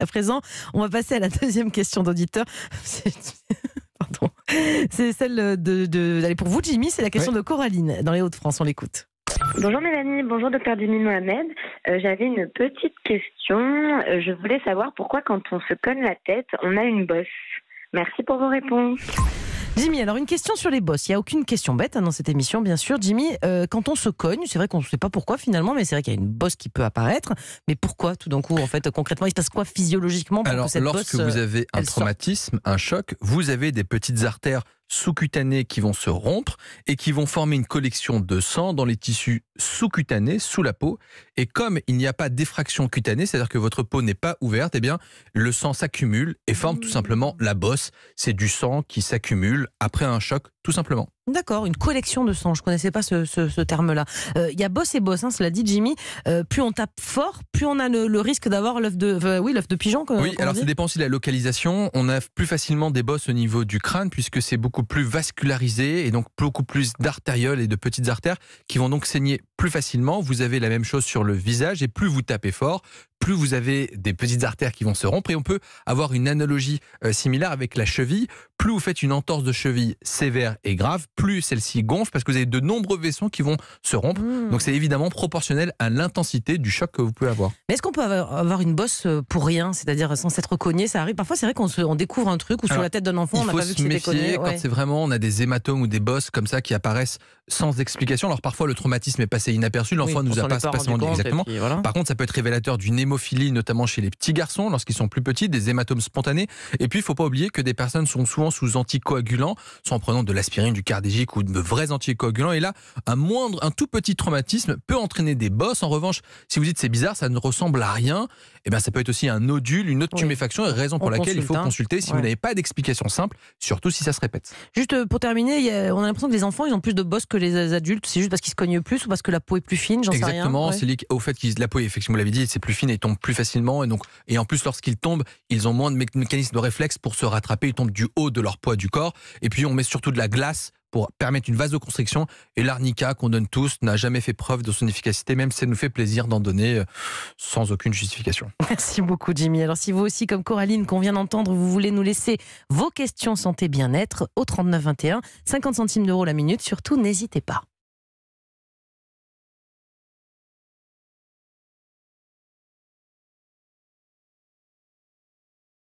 À présent, on va passer à la deuxième question d'auditeur. Pardon. C'est celle de, pour vous, Jimmy, c'est la question de Coraline dans les Hauts-de-France. On l'écoute. Bonjour Mélanie, bonjour docteur Dimi Mohamed. Euh, j'avais une petite question. Euh, je voulais savoir pourquoi quand on se cogne la tête, on a une bosse. Merci pour vos réponses. Jimmy, alors une question sur les bosses. Il n'y a aucune question bête hein, dans cette émission, bien sûr. Jimmy, euh, quand on se cogne, c'est vrai qu'on ne sait pas pourquoi finalement, mais c'est vrai qu'il y a une bosse qui peut apparaître. Mais pourquoi tout d'un coup, en fait, concrètement, il se passe quoi physiologiquement pour que lorsque vous avez euh, un traumatisme, un choc, vous avez des petites artères sous-cutanés qui vont se rompre et qui vont former une collection de sang dans les tissus sous-cutanés, sous la peau. Et comme il n'y a pas d'effraction cutanée, c'est-à-dire que votre peau n'est pas ouverte, eh bien, le sang s'accumule et forme tout simplement la bosse. C'est du sang qui s'accumule après un choc tout simplement. D'accord, une collection de sang. Je ne connaissais pas ce, terme-là. Il euh, y a boss et boss, hein, cela dit Jimmy. Euh, plus on tape fort, plus on a le, risque d'avoir l'œuf de, oui, l'œuf de pigeon. oui, alors ça dépend aussi de la localisation. On a plus facilement des bosses au niveau du crâne puisque c'est beaucoup plus vascularisé et donc beaucoup plus d'artérioles et de petites artères qui vont donc saigner plus facilement. Vous avez la même chose sur le visage et plus vous tapez fort, plus vous avez des petites artères qui vont se rompre. Et on peut avoir une analogie euh, similaire avec la cheville. Plus vous faites une entorse de cheville sévère et grave, plus celle-ci gonfle parce que vous avez de nombreux vaisseaux qui vont se rompre. Mmh. Donc c'est évidemment proportionnel à l'intensité du choc que vous pouvez avoir. Mais est-ce qu'on peut avoir une bosse euh, pour rien, c'est-à-dire sans s'être cogné Ça arrive parfois, c'est vrai qu'on on découvre un truc ou sur la tête d'un enfant, on n'a pas vu que c'était cogné. Quand c'est vraiment, on a des hématomes ou des bosses comme ça qui apparaissent sans explication. Alors parfois le traumatisme est passé inaperçu, l'enfant ne nous a pas spécialement dit exactement. Par contre, ça peut être révélateur d'une émotion notamment chez les petits garçons lorsqu'ils sont plus petits, des hématomes spontanés. Et puis, il ne faut pas oublier que des personnes sont souvent sous anticoagulants, soit en prenant de l'aspirine, du cardégique ou de vrais anticoagulants. Et là, un moindre, un tout petit traumatisme peut entraîner des bosses. En revanche, si vous dites c'est bizarre, ça ne ressemble à rien, eh ben, ça peut être aussi un nodule, une autre tuméfaction, et raison pour laquelle il faut hein. consulter si vous n'avez pas d'explication simple, surtout si ça se répète. Juste euh, pour terminer, on a l'impression que les enfants, ils ont plus de bosses que les adultes. C'est juste parce qu'ils se cognent plus ou parce que la peau est plus fine, j'en Exactement, c'est lié au fait que la peau, effectivement, vous l'avez dit, c'est plus fine ils tombent plus facilement. Et, donc, et en plus, lorsqu'ils tombent, ils ont moins de mécanismes de réflexe pour se rattraper. Ils tombent du haut de leur poids du corps. Et puis, on met surtout de la glace pour permettre une vasoconstriction. Et l'arnica qu'on donne tous n'a jamais fait preuve de son efficacité, même si ça nous fait plaisir d'en donner euh, sans aucune justification. Merci beaucoup, Jimmy. Alors, si vous aussi, comme Coraline, qu'on vient d'entendre, vous voulez nous laisser vos questions santé-bien-être au 3921, 50 centimes d'euros la minute, surtout n'hésitez pas.